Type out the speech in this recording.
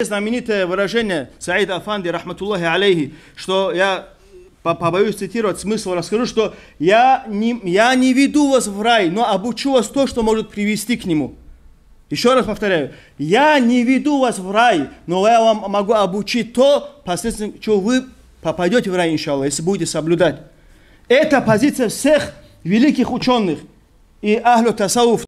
Знаменитое выражение Саида Афанди, рахматуллахи алейхи, что я побоюсь цитировать смысл, расскажу, что я не, я не веду вас в рай, но обучу вас то, что может привести к нему. Еще раз повторяю, я не веду вас в рай, но я вам могу обучить то, посредством чего вы попадете в рай, иншаллах, если будете соблюдать. Это позиция всех великих ученых и ахлю тасауф.